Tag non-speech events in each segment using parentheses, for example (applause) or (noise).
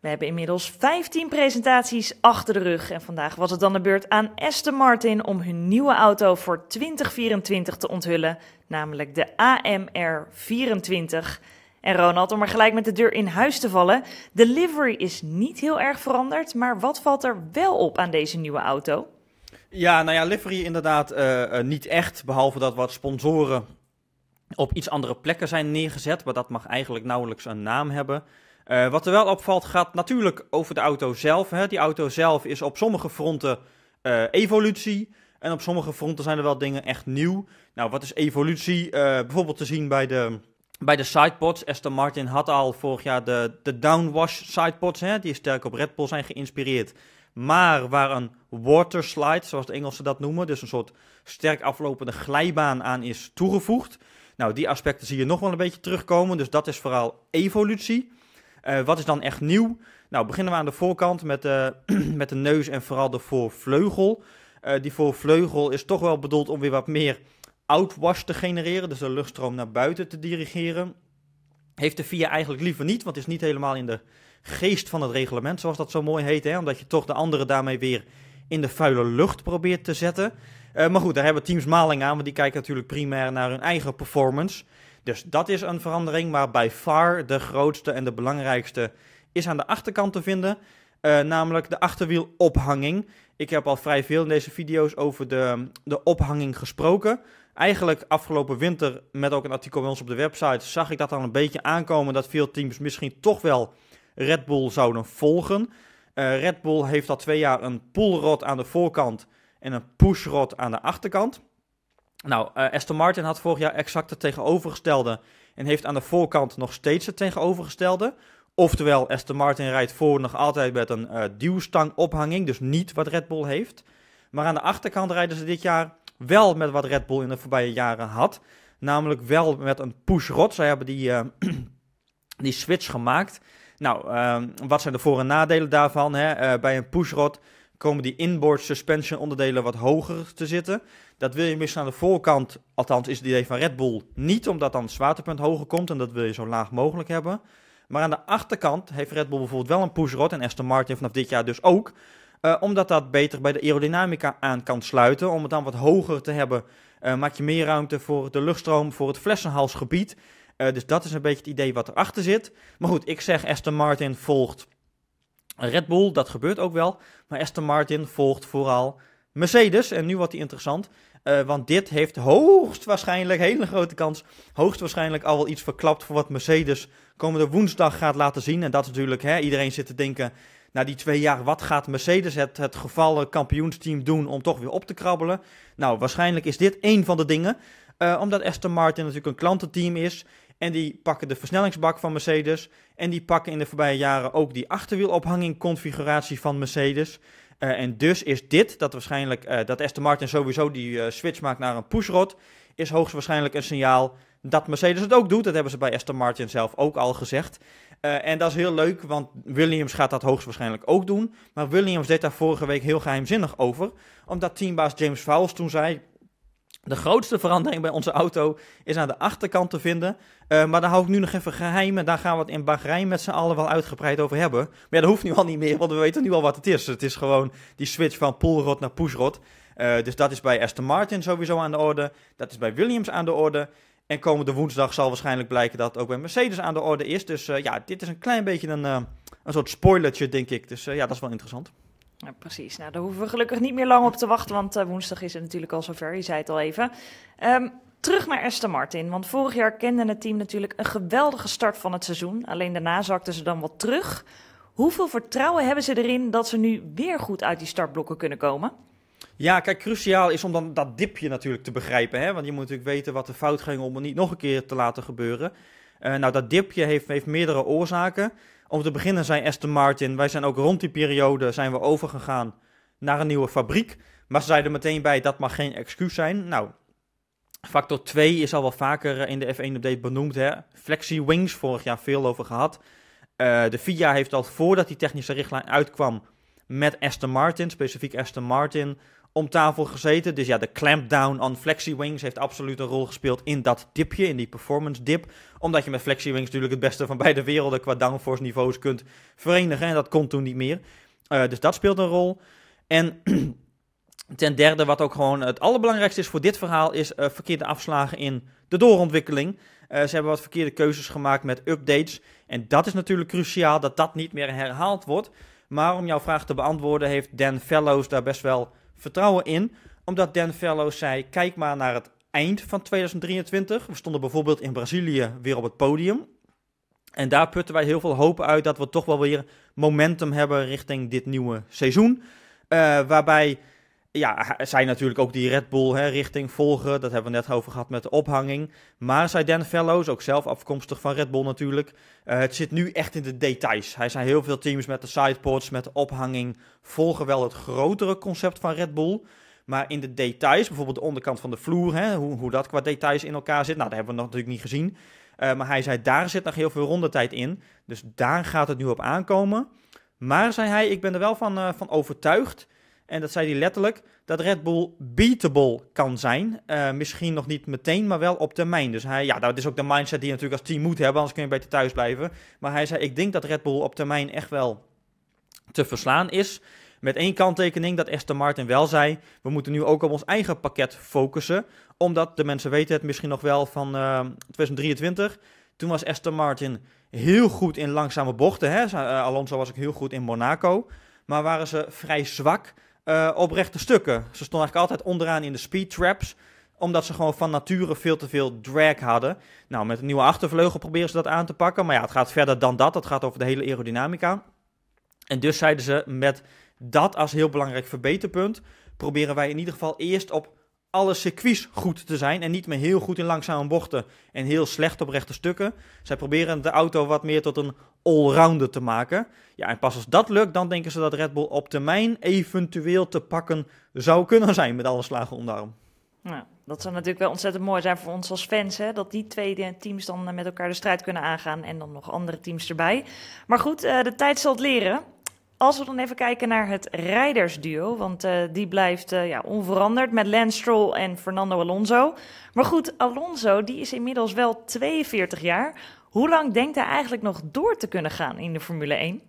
We hebben inmiddels 15 presentaties achter de rug en vandaag was het dan de beurt aan Aston Martin om hun nieuwe auto voor 2024 te onthullen, namelijk de AMR24. En Ronald, om er gelijk met de deur in huis te vallen, de livery is niet heel erg veranderd, maar wat valt er wel op aan deze nieuwe auto? Ja, nou ja, livery inderdaad eh, eh, niet echt, behalve dat wat sponsoren op iets andere plekken zijn neergezet, maar dat mag eigenlijk nauwelijks een naam hebben. Eh, wat er wel opvalt gaat natuurlijk over de auto zelf. Hè. Die auto zelf is op sommige fronten eh, evolutie. En op sommige fronten zijn er wel dingen echt nieuw. Nou, wat is evolutie? Eh, bijvoorbeeld te zien bij de, bij de sidepods. Aston Martin had al vorig jaar de, de downwash sidepods. Hè, die sterk op Red Bull zijn geïnspireerd. Maar waar een waterslide, zoals de Engelsen dat noemen, dus een soort sterk aflopende glijbaan aan is toegevoegd. Nou, die aspecten zie je nog wel een beetje terugkomen. Dus dat is vooral evolutie. Eh, wat is dan echt nieuw? Nou, beginnen we aan de voorkant met, de, eh, (clears throat) met de neus en vooral de voorvleugel. Uh, die voorvleugel is toch wel bedoeld om weer wat meer outwash te genereren, dus de luchtstroom naar buiten te dirigeren. Heeft de VIA eigenlijk liever niet, want het is niet helemaal in de geest van het reglement, zoals dat zo mooi heet. Hè? Omdat je toch de anderen daarmee weer in de vuile lucht probeert te zetten. maar goed, daar hebben teams maling aan, want die kijken natuurlijk primair naar hun eigen performance. Dus dat is een verandering, maar bij far de grootste en de belangrijkste is aan de achterkant te vinden. Eh, namelijk de achterwielophanging. Ik heb al vrij veel in deze video's over de, de ophanging gesproken. Eigenlijk afgelopen winter, met ook een artikel bij ons op de website, zag ik dat al een beetje aankomen dat veel teams misschien toch wel Red Bull zouden volgen. Eh, Red Bull heeft al twee jaar een pullrod aan de voorkant en een pushrod aan de achterkant. Nou, uh, Aston Martin had vorig jaar exact het tegenovergestelde en heeft aan de voorkant nog steeds het tegenovergestelde. Oftewel, Aston Martin rijdt voor nog altijd met een uh, eh, ophanging, dus niet wat Red Bull heeft. Maar aan de achterkant rijden ze dit jaar wel met wat Red Bull in de voorbije jaren had. Namelijk wel met een pushrod. Zij hebben die, eh, (clears throat) die switch gemaakt. Nou, ehm, wat zijn de voor- en nadelen daarvan? Hè? bij een pushrod komen die inboard suspension onderdelen wat hoger te zitten. Dat wil je misschien aan de voorkant, althans is het idee van Red Bull, niet omdat dan het zwaartepunt hoger komt en dat wil je zo laag mogelijk hebben. Maar aan de achterkant heeft Red Bull bijvoorbeeld wel een pushrod en Aston Martin vanaf dit jaar dus ook. Eh, omdat dat beter bij de aerodynamica aan kan sluiten. Om het dan wat hoger te hebben, uh, maak je meer ruimte voor de luchtstroom, voor het flessenhalsgebied. Eh, dus dat is een beetje het idee wat erachter zit. Maar goed, ik zeg Aston Martin volgt Red Bull, dat gebeurt ook wel. Maar Aston Martin volgt vooral Mercedes. En nu wordt die interessant. Eh, want dit heeft hoogstwaarschijnlijk, hele grote kans, hoogstwaarschijnlijk al wel iets verklapt voor wat Mercedes komende woensdag gaat laten zien. En dat is natuurlijk, hè, iedereen zit te denken, na die twee jaar, wat gaat Mercedes, het, het gevallen kampioensteam, doen om toch weer op te krabbelen? Nou, waarschijnlijk is dit één van de dingen. Eh, omdat Aston Martin natuurlijk een klantenteam is, en die pakken de versnellingsbak van Mercedes. En die pakken in de voorbije jaren ook die achterwielophanging configuratie van Mercedes. Eh, en dus is dit, dat waarschijnlijk eh, dat Aston Martin sowieso die eh, switch maakt naar een pushrod, is hoogstwaarschijnlijk een signaal dat Mercedes het ook doet. Dat hebben ze bij Aston Martin zelf ook al gezegd. en dat is heel leuk, want Williams gaat dat hoogstwaarschijnlijk ook doen. Maar Williams deed daar vorige week heel geheimzinnig over, omdat teambaas James Fowles toen zei de grootste verandering bij onze auto is aan de achterkant te vinden. Eh, maar daar hou ik nu nog even geheim. En daar gaan we het in Bahrein met z'n allen wel uitgebreid over hebben. Maar ja, dat hoeft nu al niet meer, want we weten nu al wat het is. Het is gewoon die switch van pullrod naar pushrot. Eh, dus dat is bij Aston Martin sowieso aan de orde. Dat is bij Williams aan de orde. En komende woensdag zal waarschijnlijk blijken dat het ook bij Mercedes aan de orde is. Dus eh, ja, dit is een klein beetje een, een soort spoilertje, denk ik. Dus ja, dat is wel interessant. Ja, precies. Nou, daar hoeven we gelukkig niet meer lang op te wachten, want eh, woensdag is het natuurlijk al zover. Je zei het al even. Ehm, terug naar Aston Martin, want vorig jaar kende het team natuurlijk een geweldige start van het seizoen. Alleen daarna zakten ze dan wat terug. Hoeveel vertrouwen hebben ze erin dat ze nu weer goed uit die startblokken kunnen komen? Ja, kijk, cruciaal is om dan dat dipje natuurlijk te begrijpen. Hè? Want je moet natuurlijk weten wat de fout ging om het niet nog een keer te laten gebeuren. Eh, nou, dat dipje heeft, heeft meerdere oorzaken. Om te beginnen zijn Aston Martin, wij zijn ook rond die periode zijn we overgegaan naar een nieuwe fabriek. Maar ze zeiden meteen bij, dat mag geen excuus zijn. Nou, factor 2 is al wel vaker eh, in de F1-update benoemd. Hè? Flexi Wings, vorig jaar veel over gehad. Eh, de FIA heeft al voordat die technische richtlijn uitkwam met Aston Martin, specifiek Aston Martin, om tafel gezeten. Dus ja, de clampdown on FlexiWings heeft absoluut een rol gespeeld in dat dipje, in die performance dip. Omdat je met FlexiWings natuurlijk het beste van beide werelden qua downforce niveaus kunt verenigen. En dat kon toen niet meer. Eh, dus dat speelt een rol. En (clears throat) ten derde, wat ook gewoon het allerbelangrijkste is voor dit verhaal, is eh, verkeerde afslagen in de doorontwikkeling. Eh, ze hebben wat verkeerde keuzes gemaakt met updates. En dat is natuurlijk cruciaal dat dat niet meer herhaald wordt. Maar om jouw vraag te beantwoorden, heeft Dan Fellows daar best wel vertrouwen in, omdat Dan Fellows zei: kijk maar naar het eind van 2023. We stonden bijvoorbeeld in Brazilië weer op het podium. En daar putten wij heel veel hoop uit dat we toch wel weer momentum hebben richting dit nieuwe seizoen. Eh, waarbij ja, zij natuurlijk ook die Red Bull-richting volgen. Dat hebben we net over gehad met de ophanging. Maar zei Dan Fellows, ook zelf afkomstig van Red Bull natuurlijk... Eh, het zit nu echt in de details. Hij zei heel veel teams met de sideports, met de ophanging... volgen wel het grotere concept van Red Bull... Maar in de details, bijvoorbeeld de onderkant van de vloer, hè, hoe, hoe dat qua details in elkaar zit, nou, dat hebben we nog natuurlijk niet gezien. Eh, maar hij zei, daar zit nog heel veel rondetijd in. Dus daar gaat het nu op aankomen. Maar zei hij, ik ben er wel van, eh, van overtuigd en dat zei hij letterlijk, dat Red Bull beatable kan zijn. Eh, misschien nog niet meteen, maar wel op termijn. Dus hij, ja, dat is ook de mindset die je natuurlijk als team moet hebben, anders kun je beter thuis blijven. Maar hij zei, ik denk dat Red Bull op termijn echt wel te verslaan is. Met één kanttekening dat Aston Martin wel zei: we moeten nu ook op ons eigen pakket focussen. Omdat de mensen weten het misschien nog wel van 2023. Eh, Toen was Aston Martin heel goed in langzame bochten. Hè? Eh, Alonso was ook heel goed in Monaco. Maar waren ze vrij zwak uh, oprechte stukken. Ze stonden eigenlijk altijd onderaan in de speed traps omdat ze gewoon van nature veel te veel drag hadden. Nou, met een nieuwe achtervleugel proberen ze dat aan te pakken. Maar ja, het gaat verder dan dat. Het gaat over de hele aerodynamica. En dus zeiden ze met dat als heel belangrijk verbeterpunt. Proberen wij in ieder geval eerst op alle circuits goed te zijn en niet meer heel goed in langzame bochten en heel slecht op rechte stukken. Zij proberen de auto wat meer tot een allrounder te maken. Ja, en pas als dat lukt, dan denken ze dat Red Bull op termijn eventueel te pakken zou kunnen zijn met alle slagen om de Nou, dat zou natuurlijk wel ontzettend mooi zijn voor ons als fans. Hè? Dat die twee teams dan met elkaar de strijd kunnen aangaan en dan nog andere teams erbij. Maar goed, eh, de tijd zal het leren. Als we dan even kijken naar het rijdersduo, want eh, die blijft eh, ja, onveranderd met Lance Stroll en Fernando Alonso. Maar goed, Alonso die is inmiddels wel 42 jaar. Hoe lang denkt hij eigenlijk nog door te kunnen gaan in de Formule 1?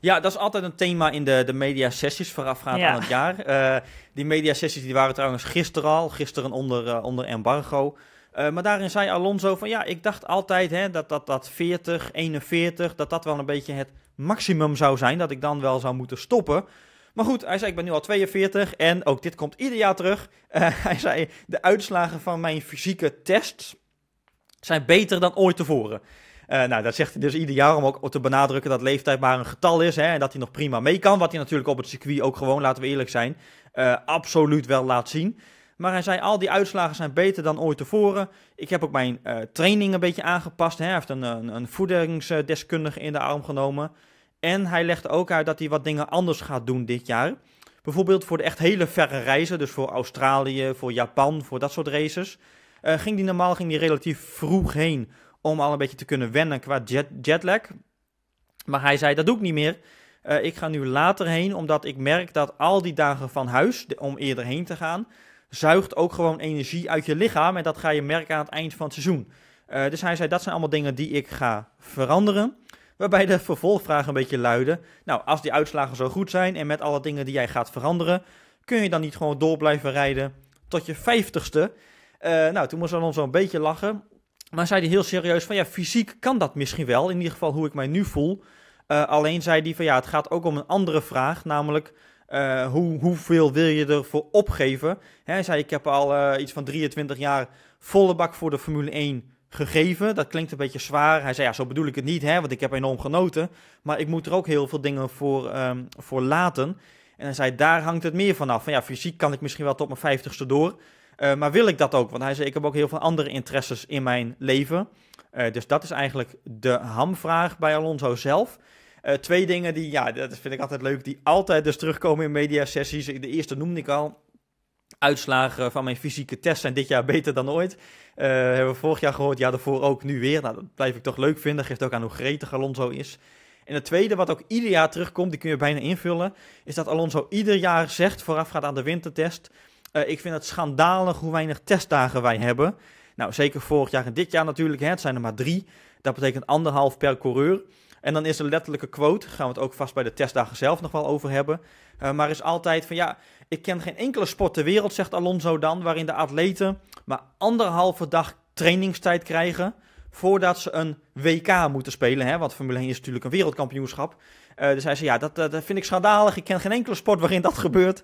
Ja, dat is altijd een thema in de, de media voorafgaand aan het jaar. Eh, die media die waren trouwens gisteren al, gisteren onder, onder embargo. Eh, maar daarin zei Alonso van ja, ik dacht altijd hè, dat, dat dat 40, 41, dat dat wel een beetje het maximum zou zijn. Dat ik dan wel zou moeten stoppen. Maar goed, hij zei ik ben nu al 42 en ook dit komt ieder jaar terug. Eh, (laughs) hij zei de uitslagen van mijn fysieke tests zijn beter dan ooit tevoren. Eh, nou, dat zegt hij dus ieder jaar om ook te benadrukken dat leeftijd maar een getal is. Hè, en dat hij nog prima mee kan. Wat hij natuurlijk op het circuit ook gewoon, laten we eerlijk zijn, absoluut wel laat zien. Maar hij zei, al die uitslagen zijn beter dan ooit tevoren. Ik heb ook mijn eh, training een beetje aangepast. Hè. Hij heeft een, een, een voedingsdeskundige in de arm genomen. En hij legde ook uit dat hij wat dingen anders gaat doen dit jaar. Bijvoorbeeld voor de echt hele verre reizen, dus voor Australië, voor Japan, voor dat soort races. Eh, ging die normaal ging die relatief vroeg heen om al een beetje te kunnen wennen qua jet, jetlag. Maar hij zei, dat doe ik niet meer. Eh, ik ga nu later heen, omdat ik merk dat al die dagen van huis, om eerder heen te gaan, zuigt ook gewoon energie uit je lichaam. En dat ga je merken aan het eind van het seizoen. Eh, dus hij zei, dat zijn allemaal dingen die ik ga veranderen. Waarbij de vervolgvraag een beetje luidde. Nou, als die uitslagen zo goed zijn en met alle dingen die jij gaat veranderen, kun je dan niet gewoon door blijven rijden tot je vijftigste? Uh, nou, toen moest dan zo'n beetje lachen. Maar zei hij heel serieus van ja, fysiek kan dat misschien wel. In ieder geval hoe ik mij nu voel. Eh, alleen zei hij van ja, het gaat ook om een andere vraag. Namelijk, eh, hoe, hoeveel wil je ervoor opgeven? hij zei, ik heb al eh, iets van 23 jaar volle bak voor de Formule 1 gegeven. Dat klinkt een beetje zwaar. Hij zei, ja, zo bedoel ik het niet, hè, want ik heb enorm genoten. Maar ik moet er ook heel veel dingen voor, ehm, voor laten. En hij zei, daar hangt het meer vanaf. Van ja, fysiek kan ik misschien wel tot mijn 50ste door. Eh, maar wil ik dat ook? Want hij zei, ik heb ook heel veel andere interesses in mijn leven. dus dat is eigenlijk de hamvraag bij Alonso zelf. Eh, twee dingen die, ja, dat vind ik altijd leuk, die altijd dus terugkomen in mediasessies. De eerste noemde ik al. Uitslagen van mijn fysieke test zijn dit jaar beter dan ooit. Eh, hebben we vorig jaar gehoord, ja, daarvoor ook nu weer. Nou, dat blijf ik toch leuk vinden. Geeft ook aan hoe gretig Alonso is. En het tweede, wat ook ieder jaar terugkomt, die kun je bijna invullen, is dat Alonso ieder jaar zegt, voorafgaand aan de wintertest, eh, ik vind het schandalig hoe weinig testdagen wij hebben. Nou, zeker vorig jaar en dit jaar natuurlijk, hè, het zijn er maar drie. Dat betekent anderhalf per coureur. En dan is een letterlijke quote, gaan we het ook vast bij de testdagen zelf nog wel over hebben. Eh, maar is altijd van ja, ik ken geen enkele sport ter wereld, zegt Alonso dan, waarin de atleten maar anderhalve dag trainingstijd krijgen voordat ze een WK moeten spelen. Hè? Want Formule 1 is natuurlijk een wereldkampioenschap. Eh, dus hij zei, ja, dat, eh, dat vind ik schandalig. Ik ken geen enkele sport waarin dat gebeurt.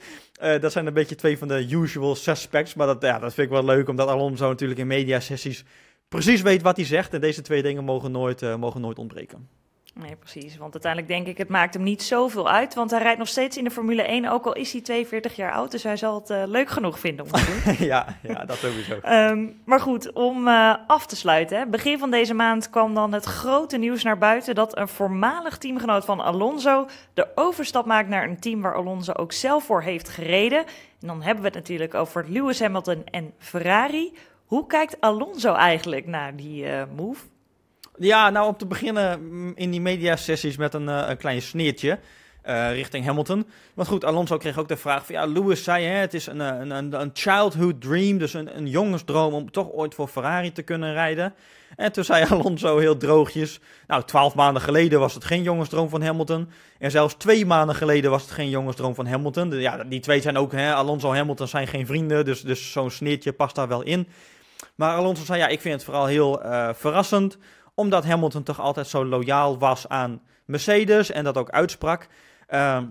dat zijn een beetje twee van de usual suspects. Maar dat, ja, dat vind ik wel leuk, omdat Alonso natuurlijk in mediasessies precies weet wat hij zegt. En deze twee dingen mogen nooit, mogen nooit ontbreken. Nee, precies. Want uiteindelijk denk ik, het maakt hem niet zoveel uit. Want hij rijdt nog steeds in de Formule 1, ook al is hij 42 jaar oud. Dus hij zal het eh, leuk genoeg vinden om te doen. (laughs) ja, ja, dat sowieso. um, maar goed, om eh, af te sluiten. Hè. Begin van deze maand kwam dan het grote nieuws naar buiten... dat een voormalig teamgenoot van Alonso de overstap maakt naar een team... waar Alonso ook zelf voor heeft gereden. En dan hebben we het natuurlijk over Lewis Hamilton en Ferrari. Hoe kijkt Alonso eigenlijk naar die eh, move? Ja, nou om te beginnen mm, in die mediasessies met een, eh, een klein sneertje. Eh, richting Hamilton. Want goed, Alonso kreeg ook de vraag van ja, Lewis zei hè, het is eh, een, een, een childhood dream, dus een, een jongensdroom om toch ooit voor Ferrari te kunnen rijden. En toen zei (laughs) Alonso heel droogjes, nou twaalf maanden geleden was het geen jongensdroom van Hamilton. En zelfs twee maanden geleden was het geen jongensdroom van Hamilton. ja, die twee zijn ook, hè, Alonso en Hamilton zijn geen vrienden, dus, dus zo'n sneertje past daar wel in. Maar Alonso zei ja, ik vind het vooral heel verrassend omdat Hamilton toch altijd zo loyaal was aan Mercedes en dat ook uitsprak. Ehm,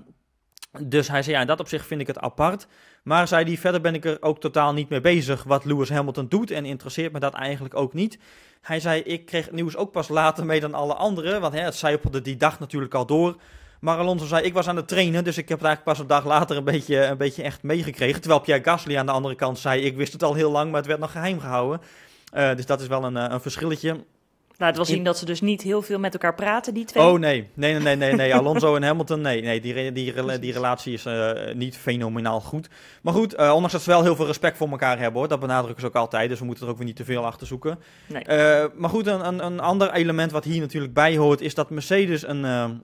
dus hij zei, ja, in dat zich vind ik het apart. Maar zei hij, verder ben ik er ook totaal niet mee bezig wat Lewis Hamilton doet en interesseert me dat eigenlijk ook niet. Hij zei, ik kreeg het nieuws ook pas later mee dan alle anderen, want hè, het zijpelde die dag natuurlijk al door. Maar Alonso zei, ik was aan het trainen, dus ik heb het eigenlijk pas een dag later een beetje, een beetje echt meegekregen. Terwijl Pierre Gasly aan de andere kant zei, ik wist het al heel lang, maar het werd nog geheim gehouden. Eh, dus dat is wel een, eh, een verschilletje. Nou, het was zien dat ze dus niet heel veel met elkaar praten, die twee. Oh nee, nee, nee, nee, nee. (laughs) Alonso en Hamilton, nee, nee. Die, die, die, relatie is eh, niet fenomenaal goed. Maar goed, eh, ondanks dat ze wel heel veel respect voor elkaar hebben, hoor. Dat benadrukken ze ook altijd, dus we moeten er ook weer niet te veel achter zoeken. Eh, maar goed, een, een, ander element wat hier natuurlijk bij hoort, is dat Mercedes een, een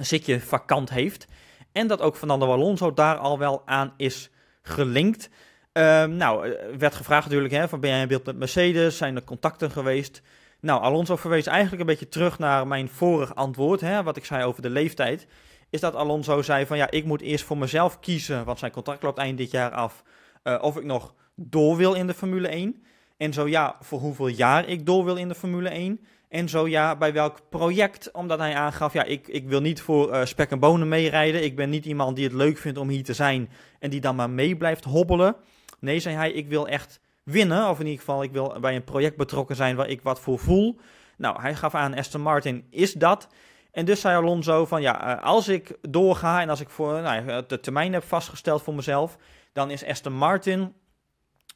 zitje vakant heeft. En dat ook Fernando Alonso daar al wel aan is gelinkt. Ehm, nou, werd gevraagd natuurlijk, hè, van ben jij in beeld met Mercedes? Zijn er contacten geweest? Nou, Alonso verwees eigenlijk een beetje terug naar mijn vorig antwoord, hè, wat ik zei over de leeftijd. Is dat Alonso zei van ja, ik moet eerst voor mezelf kiezen, want zijn contract loopt eind dit jaar af, eh, of ik nog door wil in de Formule 1. En zo ja, voor hoeveel jaar ik door wil in de Formule 1. En zo ja, bij welk project. Omdat hij aangaf, ja, ik, ik wil niet voor uh, spek en bonen meerijden. Ik ben niet iemand die het leuk vindt om hier te zijn en die dan maar mee blijft hobbelen. Nee, zei hij, ik wil echt winnen. Of in ieder geval, ik wil bij een project betrokken zijn waar ik wat voor voel. Nou, hij gaf aan, Aston Martin is dat. En dus zei Alonso van, ja, eh, als ik doorga en als ik voor, nou, de termijn heb vastgesteld voor mezelf, dan is Aston Martin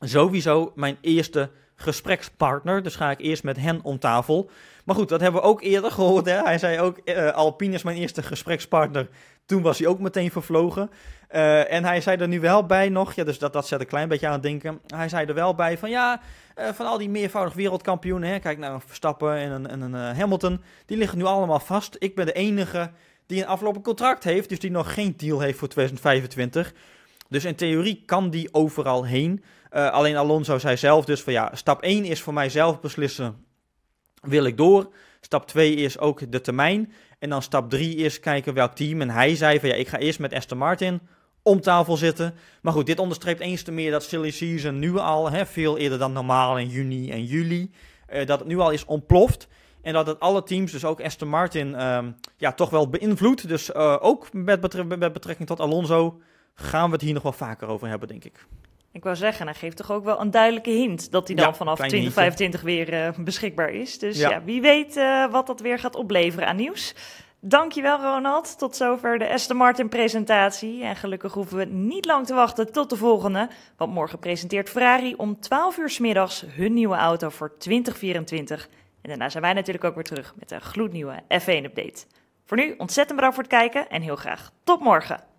sowieso mijn eerste gesprekspartner. Dus ga ik eerst met hen om tafel. Maar goed, dat hebben we ook eerder gehoord. Hè? Hij zei ook, eh, Alpine is mijn eerste gesprekspartner. Toen was hij ook meteen vervlogen. Eh, en hij zei er nu wel bij nog, ja, dus dat, dat zet een klein beetje aan het denken. Hij zei er wel bij van ja, eh, van al die meervoudig wereldkampioenen, hè, kijk naar Verstappen en een, en een eh, Hamilton, die liggen nu allemaal vast. Ik ben de enige die een aflopend contract heeft, dus die nog geen deal heeft voor 2025. Dus in theorie kan die overal heen. alleen Alonso zei zelf dus van ja, stap 1 is voor mij zelf beslissen, wil ik door. Stap 2 is ook de termijn. En dan stap 3 is kijken welk team. En hij zei van ja, ik ga eerst met Aston Martin om tafel zitten. Maar goed, dit onderstreept eens te meer dat silly season nu al, hè, veel eerder dan normaal in juni en juli, eh, dat het nu al is ontploft. En dat het alle teams, dus ook Aston Martin, ehm, ja, toch wel beïnvloedt. Dus eh, ook met betrekking tot Alonso gaan we het hier nog wel vaker over hebben, denk ik. Ik wou zeggen, hij geeft toch ook wel een duidelijke hint dat hij dan vanaf 2025 weer eh, beschikbaar is. Dus ja, wie weet eh, wat dat weer gaat opleveren aan nieuws. Dankjewel Ronald. Tot zover de Aston Martin presentatie. En gelukkig hoeven we niet lang te wachten tot de volgende. Want morgen presenteert Ferrari om 12 uur s middags hun nieuwe auto voor 2024. En daarna zijn wij natuurlijk ook weer terug met een gloednieuwe F1-update. Voor nu ontzettend bedankt voor het kijken en heel graag tot morgen.